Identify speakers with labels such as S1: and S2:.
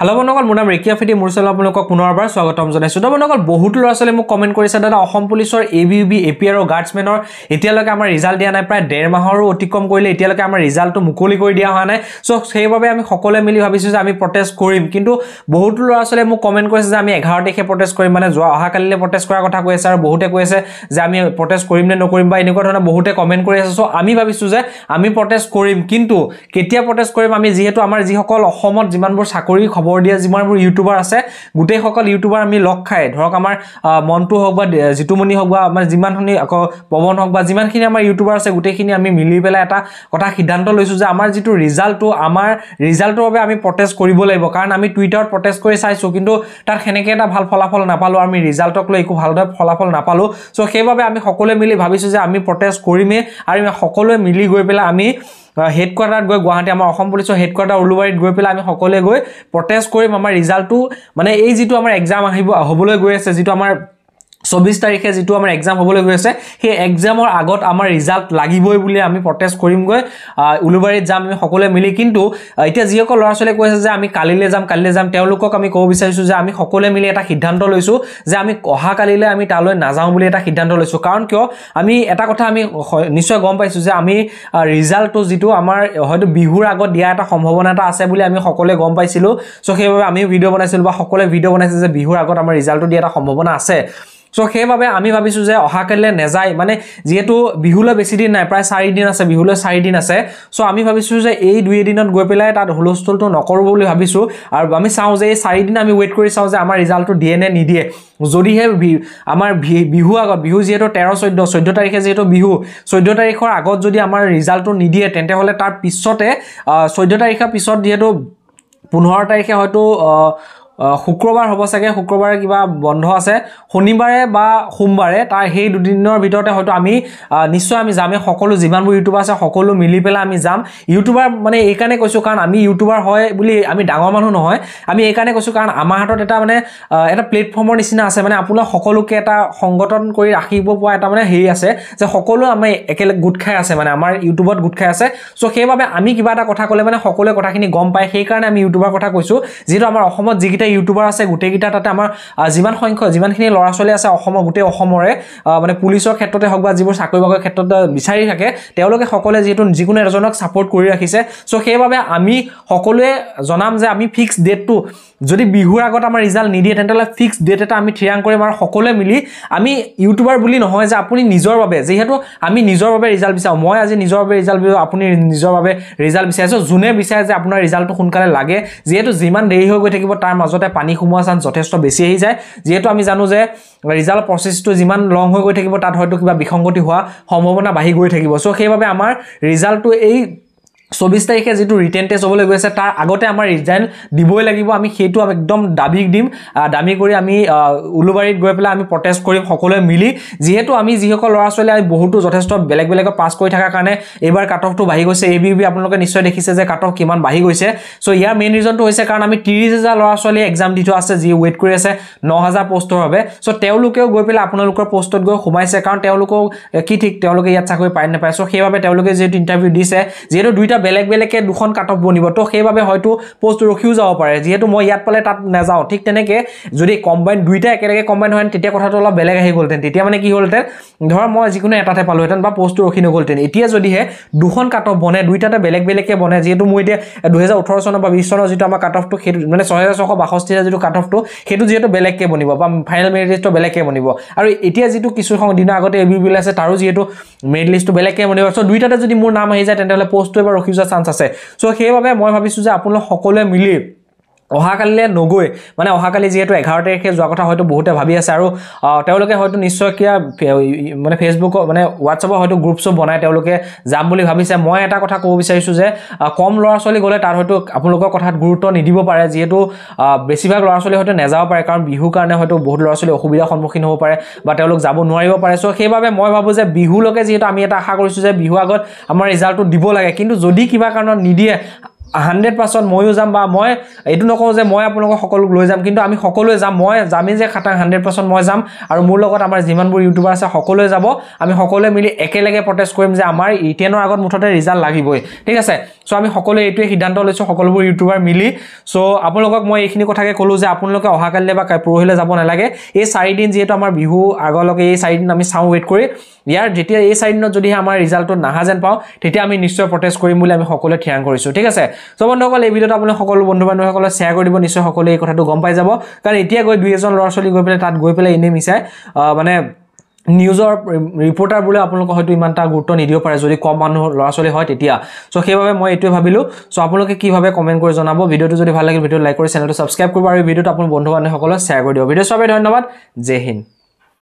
S1: hello' বন্ধুসকল মোৰ নাম ৰেকিয়া ফেটি মোৰ চেনেল আপোনালোকক পুনৰবাৰ স্বাগতম জনাইছোঁ দাদা বন্ধুসকল বহুতো ল'ৰা ছোৱালীয়ে মোক কমেণ্ট কৰিছে দাদা অসম পুলিচৰ A B U B A P আৰু গাৰ্ডছমেনৰ এতিয়ালৈকে আমাৰ ৰিজাল্ট দিয়া নাই প্ৰায় ডেৰ মাহৰো অতিক্ৰম কৰিলে এতিয়ালৈকে আমাৰ ৰিজাল্টটো মুকলি কৰি দিয়া হোৱা নাই চ' সেইবাবে আমি সকলোৱে মিলি ভাবিছোঁ যে আমি প্ৰটেষ্ট কৰিম কিন্তু বহুতো ল'ৰা ছোৱালীয়ে মোক কমেণ্ট কৰিছে যে আমি এঘাৰ তাৰিখে প্ৰটেষ্ট কৰিম মানে যোৱা অহাকালিলৈ প্ৰটেষ্ট কৰাৰ কথা কৈ আছে আৰু বহুতে কৈ আছে যে আমি প্ৰটেষ্ট কৰিম নে নকৰিম বা এনেকুৱা ধৰণে বহুতে কমেণ্ট কৰি আছে চ' আমি ভাবিছোঁ যে আমি প্ৰটেষ্ট কৰিম কিন্তু কেতিয়া প্ৰটেষ্ট কৰিম আমি যিহেতু আমাৰ যিসকল অসমত যিমানবোৰ চাকৰি খবৰ খবৰ দিয়া যিমানবোৰ ইউটিউবাৰ আছে গোটেইসকল ইউটিউবাৰ আমি লগ খাই ধৰক আমাৰ মণ্টু হওক বা জিতুমণি হওক বা আমাৰ যিমানখিনি আকৌ পৱন হওক বা যিমানখিনি আমাৰ ইউটিউবাৰ আছে গোটেইখিনি আমি মিলি পেলাই এটা কথা সিদ্ধান্ত লৈছোঁ যে আমাৰ যিটো ৰিজাল্টটো আমাৰ ৰিজাল্টৰ বাবে আমি প্ৰটেষ্ট কৰিব লাগিব কাৰণ আমি টুইটাৰত প্ৰটেষ্ট কৰি চাইছোঁ কিন্তু তাত সেনেকৈ এটা ভাল ফলাফল নাপালোঁ আমি ৰিজাল্টক লৈ একো ভালদৰে ফলাফল নাপালোঁ চ' সেইবাবে আমি সকলোৱে মিলি ভাবিছোঁ যে আমি প্ৰটেষ্ট কৰিমেই আৰু সকলোৱে মিলি গৈ পেলাই আমি হেডকোৱাৰ্টাৰত গৈ গুৱাহাটী আমাৰ অসম পুলিচৰ হেডকোৱাৰ্টাৰ উলুবাৰীত গৈ পেলাই আমি সকলোৱে গৈ প্ৰটেষ্ট কৰিম আমাৰ ৰিজাল্টটো মানে এই যিটো আমাৰ এক্সাম আহিব হ'বলৈ গৈ আছে যিটো আমাৰ চৌবিছ তাৰিখে যিটো আমাৰ এক্সাম হ'বলৈ গৈ আছে সেই এক্সামৰ আগত আমাৰ ৰিজাল্ট লাগিবই বুলি আমি প্ৰটেষ্ট কৰিমগৈ উলুবাৰীত যাম আমি সকলোৱে মিলি কিন্তু এতিয়া যিসকল ল'ৰা ছোৱালীয়ে কৈ আছে যে আমি কালিলৈ যাম কালিলৈ যাম তেওঁলোকক আমি ক'ব বিচাৰিছোঁ যে আমি সকলোৱে মিলি এটা সিদ্ধান্ত লৈছোঁ যে আমি অহাকালিলৈ আমি তালৈ নাযাওঁ বুলি এটা সিদ্ধান্ত লৈছোঁ কাৰণ কিয় আমি এটা কথা আমি নিশ্চয় গম পাইছোঁ যে আমি ৰিজাল্টটো যিটো আমাৰ হয়তো বিহুৰ আগত দিয়া এটা সম্ভাৱনা এটা আছে বুলি আমি সকলোৱে গম পাইছিলোঁ চ' সেইবাবে আমিও ভিডিঅ' বনাইছিলোঁ বা সকলোৱে ভিডিঅ' বনাইছিলোঁ যে বিহুৰ আগত আমাৰ ৰিজাল্টটো দিয়া এটা সম্ভাৱনা আছে চ' সেইবাবে আমি ভাবিছোঁ যে অহাকালিলৈ নেযায় মানে যিহেতু বিহুলৈ বেছিদিন নাই প্ৰায় চাৰিদিন আছে বিহুলৈ চাৰিদিন আছে চ' আমি ভাবিছোঁ যে এই দুই এদিনত গৈ পেলাই তাত হুলস্থুলটো নকৰোঁ বুলি ভাবিছোঁ আৰু আমি চাওঁ যে এই চাৰিদিন আমি ৱেইট কৰি চাওঁ যে আমাৰ ৰিজাল্টটো দিয়ে নে নিদিয়ে যদিহে আমাৰ বিহু আগত বিহু যিহেতু তেৰ চৈধ্য চৈধ্য তাৰিখে যিহেতু বিহু চৈধ্য তাৰিখৰ আগত যদি আমাৰ ৰিজাল্টটো নিদিয়ে তেন্তেহ'লে তাৰ পিছতে চৈধ্য তাৰিখৰ পিছত যিহেতু পোন্ধৰ তাৰিখে হয়তো শুক্ৰবাৰ হ'ব চাগে শুক্ৰবাৰে কিবা বন্ধ আছে শনিবাৰে বা সোমবাৰে তাৰ সেই দুদিনৰ ভিতৰতে হয়তো আমি নিশ্চয় আমি যামেই সকলো যিমানবোৰ ইউটিউবাৰ আছে সকলো মিলি পেলাই আমি যাম ইউটিউবাৰ মানে এইকাৰণে কৈছোঁ কাৰণ আমি ইউটিউবাৰ হয় বুলি আমি ডাঙৰ মানুহ নহয় আমি এইকাৰণে কৈছোঁ কাৰণ আমাৰ হাতত এটা মানে এটা প্লেটফৰ্মৰ নিচিনা আছে মানে আপোনাৰ সকলোকে এটা সংগঠন কৰি ৰাখিব পৰা এটা মানে হেৰি আছে যে সকলো আমি একেলগে গোট খাই আছে মানে আমাৰ ইউটিউবত গোট খাই আছে চ' সেইবাবে আমি কিবা এটা কথা ক'লে মানে সকলোৱে কথাখিনি গম পায় সেইকাৰণে আমি ইউটিউবাৰ কথা কৈছোঁ যিহেতু আমাৰ অসমত যিকেইটা গোটেই ইউটিউবাৰ আছে গোটেইকেইটা তাতে আমাৰ যিমান সংখ্যক যিমানখিনি ল'ৰা ছোৱালী আছে অসমৰ গোটেই অসমৰে মানে পুলিচৰ ক্ষেত্ৰতে হওক বা যিবোৰ চাকৰি বাকৰি ক্ষেত্ৰত বিচাৰি থাকে তেওঁলোকে সকলোৱে যিহেতু যিকোনো এজনক ছাপৰ্ট কৰি ৰাখিছে চ' সেইবাবে আমি সকলোৱে জনাম যে আমি ফিক্স ডেটটো যদি বিহুৰ আগত আমাৰ ৰিজাল্ট নিদিয়ে তেন্তে ফিক্স ডেট এটা আমি থিৰাং কৰিম আৰু সকলোৱে মিলি আমি ইউটিউবাৰ বুলি নহয় যে আপুনি নিজৰ বাবে যিহেতু আমি নিজৰ বাবে ৰিজাল্ট বিচাৰোঁ মই আজি নিজৰ বাবে ৰিজাল্ট বিচাৰোঁ আপুনি নিজৰ বাবে ৰিজাল্ট বিচাৰিছোঁ যোনে বিচাৰে যে আপোনাৰ ৰিজাল্টটো সোনকালে লাগে যিহেতু যিমান দেৰি হৈ গৈ থাকিব তাৰ মাজতে পানী সোমোৱা চান্স যথেষ্ট বেছি আহি যায় যিহেতু আমি জানো যে ৰিজাল্ট প্ৰচেছটো যিমান লং হৈ গৈ থাকিব তাত হয়তো কিবা বিসংগতি হোৱা সম্ভাৱনা বাঢ়ি গৈ থাকিব চ' সেইবাবে আমাৰ ৰিজাল্টটো এই চৌবিছ তাৰিখে যিটো ৰিটাৰ্ণ টেষ্ট হ'বলৈ গৈ আছে তাৰ আগতে আমাৰ ৰিজাইন দিবই লাগিব আমি সেইটো একদম দাবী দিম দাবী কৰি আমি উলুবাৰীত গৈ পেলাই আমি প্ৰটেষ্ট কৰিম সকলোৱে মিলি যিহেতু আমি যিসকল ল'ৰা ছোৱালীয়ে আমি বহুতো যথেষ্ট বেলেগ বেলেগত পাছ কৰি থকাৰ কাৰণে এইবাৰ কাট অফটো বাঢ়ি গৈছে এ বি বি আপোনালোকে নিশ্চয় দেখিছে যে কাট অফ কিমান বাঢ়ি গৈছে চ' ইয়াৰ মেইন ৰিজনটো হৈছে কাৰণ আমি ত্ৰিছ হাজাৰ ল'ৰা ছোৱালীয়ে এক্সাম দি থোৱা আছে যি ৱেইট কৰি আছে ন হাজাৰ পষ্টৰ বাবে চ' তেওঁলোকেও গৈ পেলাই আপোনালোকৰ পষ্টত গৈ সোমাইছে কাৰণ তেওঁলোকেও কি ঠিক তেওঁলোকে ইয়াত চাকৰি পাই নাপায় চ' সেইবাবে তেওঁলোকে যিহেতু ইণ্টাৰভিউ দিছে যিহেতু দুইটা এতিয়া বেলেগ বেলেগকৈ দুখন কাট অফ বনিব তো সেইবাবে হয়তো পষ্ট ৰখিও যাব পাৰে যিহেতু মই ইয়াত পালে তাত নাযাওঁ ঠিক তেনেকৈ যদি কম্বাইন দুইটা একেলগে কম্বাইন হয় তেতিয়া কথাটো অলপ বেলেগ আহি গ'লহেঁতেন তেতিয়া মানে কি হ'লহেঁতেন ধৰক মই যিকোনো এটাতে পালোহেঁতেন বা পষ্টটো ৰখি নগ'লহেঁতেন এতিয়া যদিহে দুখন কাট অফ বনে দুইটাতে বেলেগ বেলেগকৈ বনে যিহেতু মোৰ এতিয়া দুহেজাৰ ওঠৰ চনৰ বা বিছ চনৰ যিটো আমাৰ কাটঅফটো সেইটো মানে ছহেজাৰ ছশ বাষষ্ঠিটা যিটো অফটো সেইটো যিহেতু বেলেগকৈ বনিব বা ফাইনেল মেৰিট লিষ্টটো বেলেগকৈ বনিব আৰু এতিয়া যিটো কিছু সময় দিনৰ আগতে এবি বিল আছে তাৰো যিহেতু মেৰিট লিষ্টটো বেলেগকৈ বনিব চ' দুইটাতে যদি মোৰ নাম আহি যায় তেনেহ'লে পষ্টটো এবাৰ ৰখি চান্স আছে চ' সেইবাবে মই ভাবিছো যে আপোনালোক সকলোৱে মিলি অহাকালিলৈ নগৈ মানে অহাকালি যিহেতু এঘাৰ তাৰিখে যোৱা কথা হয়তো বহুতে ভাবি আছে আৰু তেওঁলোকে হয়তো নিশ্চয়কীয়া মানে ফেচবুকত মানে হোৱাটছআপৰ হয়তো গ্ৰুপ চ্ৰুপ বনাই তেওঁলোকে যাম বুলি ভাবিছে মই এটা কথা ক'ব বিচাৰিছোঁ যে কম ল'ৰা ছোৱালী গ'লে তাত হয়তো আপোনালোকৰ কথাত গুৰুত্ব নিদিব পাৰে যিহেতু বেছিভাগ ল'ৰা ছোৱালী হয়তো নেযাব পাৰে কাৰণ বিহুৰ কাৰণে হয়তো বহুত ল'ৰা ছোৱালী অসুবিধাৰ সন্মুখীন হ'ব পাৰে বা তেওঁলোক যাব নোৱাৰিব পাৰে চ' সেইবাবে মই ভাবোঁ যে বিহুলৈকে যিহেতু আমি এটা আশা কৰিছোঁ যে বিহুৰ আগত আমাৰ ৰিজাল্টটো দিব লাগে কিন্তু যদি কিবা কাৰণত নিদিয়ে হাণ্ড্ৰেড পাৰ্চেণ্ট ময়ো যাম বা মই এইটো নকওঁ যে মই আপোনালোকক সকলোক লৈ যাম কিন্তু আমি সকলোৱে যাম মই যামেই যে খাটা হাণ্ড্ৰেড পাৰ্চেণ্ট মই যাম আৰু মোৰ লগত আমাৰ যিমানবোৰ ইউটিউবাৰ আছে সকলোৱে যাব আমি সকলোৱে মিলি একেলগে প্ৰটেষ্ট কৰিম যে আমাৰ ইটিএনৰ আগত মুঠতে ৰিজাল্ট লাগিবই ঠিক আছে চ' আমি সকলোৱে এইটোৱে সিদ্ধান্ত লৈছোঁ সকলোবোৰ ইউটিউবাৰ মিলি চ' আপোনালোকক মই এইখিনি কথাকে ক'লোঁ যে আপোনালোকে অহাকালিলৈ বা পৰহিলৈ যাব নালাগে এই চাৰিদিন যিহেতু আমাৰ বিহু আগৰ লগে এই চাৰিদিন আমি চাওঁ ৱেইট কৰি ইয়াৰ যেতিয়া এই চাৰিদিনত যদিহে আমাৰ ৰিজাল্টটো নাহা যেন পাওঁ তেতিয়া আমি নিশ্চয় প্ৰটেষ্ট কৰিম বুলি আমি সকলোৱে থিৰাং কৰিছোঁ ঠিক আছে চ' বন্ধুসকল এই ভিডিঅ'ত আপোনাৰ সকলো বন্ধু বান্ধৱীসকলে শ্বেয়াৰ কৰি দিব নিশ্চয় সকলোৱে এই কথাটো গম পাই যাব কাৰণ এতিয়া গৈ দুই এজন ল'ৰা ছোৱালী গৈ পেলাই তাত গৈ পেলাই এনেই মিছাই মানে নিউজৰ ৰিপৰ্টাৰ ৰিপৰ্টাৰবোৰে আপোনালোকে হয়তো ইমান এটা গুৰুত্ব নিদিব পাৰে যদি কম মানুহ ল'ৰা ছোৱালী হয় তেতিয়া চ' সেইবাবে মই এইটোৱে ভাবিলোঁ চ' আপোনালোকে কিভাৱে কমেণ্ট কৰি জনাব ভিডিঅ'টো যদি ভাল লাগে ভিডিঅ' লাইক কৰি চেনেলটো ছাবস্ক্ৰাইব কৰিব আৰু ভিডিঅ'টো আপোনাৰ বন্ধু বান্ধৱীসকলক শ্বেয়াৰ কৰি দিব ভিডিঅ' চাবলৈ ধন্যবাদ জে হিন্দ